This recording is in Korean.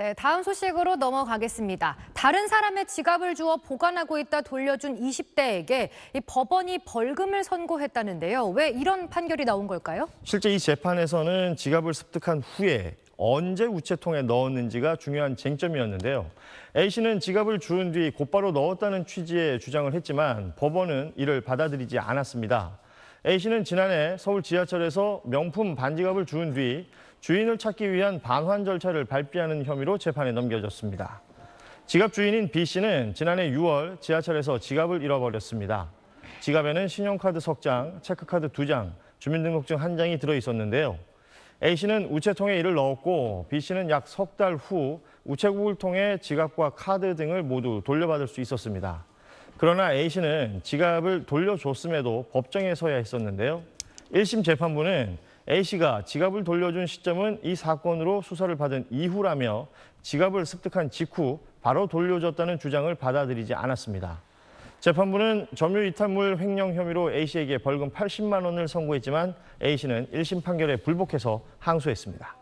네, 다음 소식으로 넘어가겠습니다. 다른 사람의 지갑을 주어 보관하고 있다 돌려준 20대에게 법원이 벌금을 선고했다는데요. 왜 이런 판결이 나온 걸까요? 실제 이 재판에서는 지갑을 습득한 후에 언제 우체통에 넣었는지가 중요한 쟁점이었는데요. A씨는 지갑을 주운 뒤 곧바로 넣었다는 취지의 주장을 했지만 법원은 이를 받아들이지 않았습니다. A씨는 지난해 서울 지하철에서 명품 반지갑을 주운 뒤 주인을 찾기 위한 방환 절차를 발표하는 혐의로 재판에 넘겨졌습니다. 지갑 주인인 B 씨는 지난해 6월 지하철에서 지갑을 잃어버렸습니다. 지갑에는 신용카드 석장 체크카드 두장 주민등록증 한장이 들어있었는데요. A 씨는 우체통에 이를 넣었고 B 씨는 약 석 달 후 우체국을 통해 지갑과 카드 등을 모두 돌려받을 수 있었습니다. 그러나 A 씨는 지갑을 돌려줬음에도 법정에 서야 했었는데요. 1심 재판부는 A씨가 지갑을 돌려준 시점은 이 사건으로 수사를 받은 이후라며 지갑을 습득한 직후 바로 돌려줬다는 주장을 받아들이지 않았습니다. 재판부는 점유 이탈물 횡령 혐의로 A씨에게 벌금 80만 원을 선고했지만 A씨는 1심 판결에 불복해서 항소했습니다.